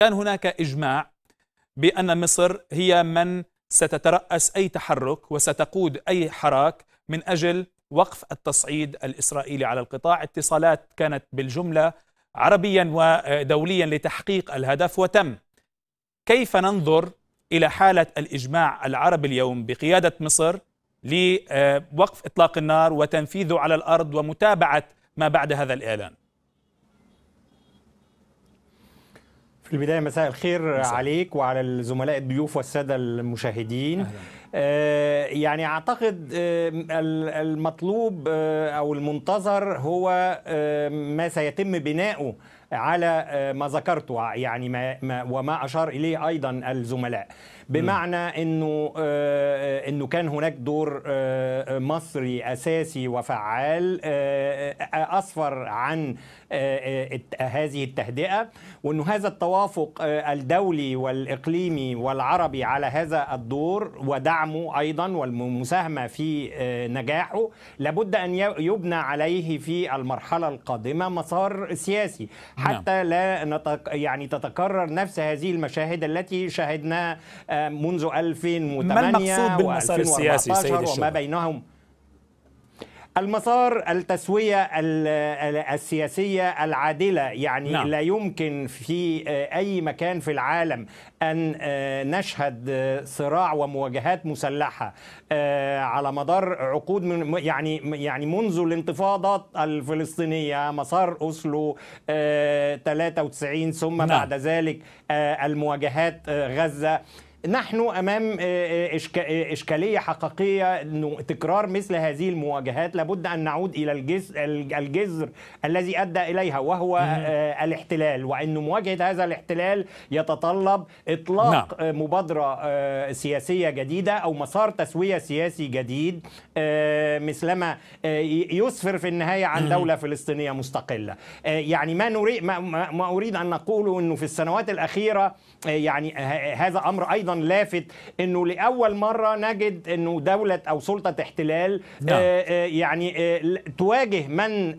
كان هناك إجماع بأن مصر هي من ستترأس أي تحرك وستقود أي حراك من أجل وقف التصعيد الإسرائيلي على القطاع اتصالات كانت بالجملة عربيا ودوليا لتحقيق الهدف وتم كيف ننظر إلى حالة الإجماع العربي اليوم بقيادة مصر لوقف إطلاق النار وتنفيذه على الأرض ومتابعة ما بعد هذا الإعلان في البداية مساء الخير مساء. عليك وعلى الزملاء الضيوف والسادة المشاهدين أهلا. آه، يعني أعتقد آه، المطلوب آه، أو المنتظر هو ما سيتم بناؤه على آه، ما ذكرته يعني ما, ما وما اشار اليه ايضا الزملاء بمعنى انه آه، آه، انه كان هناك دور مصري اساسي وفعال اسفر عن هذه التهدئه وانه هذا التوافق الدولي والاقليمي والعربي على هذا الدور ودعمه ايضا والمساهمه في نجاحه لابد ان يبنى عليه في المرحله القادمه مسار سياسي نعم. حتى لا نتق... يعني تتكرر نفس هذه المشاهد التي شاهدناها آه، منذ 2008 ما المقصود بالمسار السياسي سيد وما بينهم المسار التسوية السياسية العادلة يعني نعم. لا يمكن في آه، أي مكان في العالم أن آه، نشهد آه، صراع ومواجهات مسلحة على مدار عقود من يعني يعني منذ الانتفاضات الفلسطينية مسار أوسلو 93 ثم نعم. بعد ذلك المواجهات غزة نحن امام آه، آه، آه، اشكاليه حقيقيه انه تكرار مثل هذه المواجهات لابد ان نعود الى الجزء الجذر الذي ادى اليها وهو الاحتلال وان مواجهه هذا الاحتلال يتطلب اطلاق نعم. مبادره سياسيه جديده او مسار تسويه سياسي جديد مثلما يسفر في النهايه عن دوله فلسطينيه مستقله يعني ما نريد ما اريد ان نقوله انه في السنوات الاخيره يعني هذا امر ايضا لافت انه لاول مره نجد انه دوله او سلطه احتلال آه، نعم. آه، يعني آه، تواجه من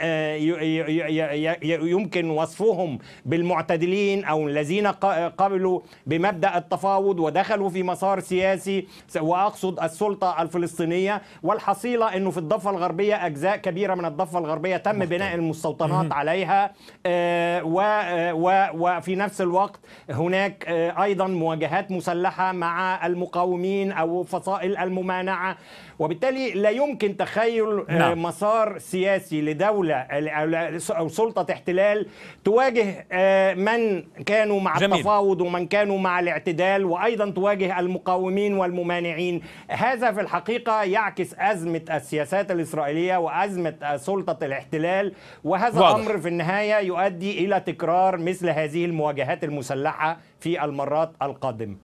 يمكن وصفهم بالمعتدلين او الذين قبلوا بمبدا التفاوض ودخلوا في مسار سياسي واقصد السلطه الفلسطينيه والحصيله انه في الضفه الغربيه اجزاء كبيره من الضفه الغربيه تم بناء المستوطنات عليها وفي نفس الوقت هناك ايضا مواجهات مسلحه المساحه مع المقاومين او فصائل الممانعه وبالتالي لا يمكن تخيل آه، نعم. مسار سياسي لدوله او سلطه احتلال تواجه آه، من كانوا مع جميل. التفاوض ومن كانوا مع الاعتدال وايضا تواجه المقاومين والممانعين هذا في الحقيقه يعكس ازمه السياسات الاسرائيليه وازمه سلطه الاحتلال وهذا واضح. امر في النهايه يؤدي الى تكرار مثل هذه المواجهات المسلحه في المرات القادمه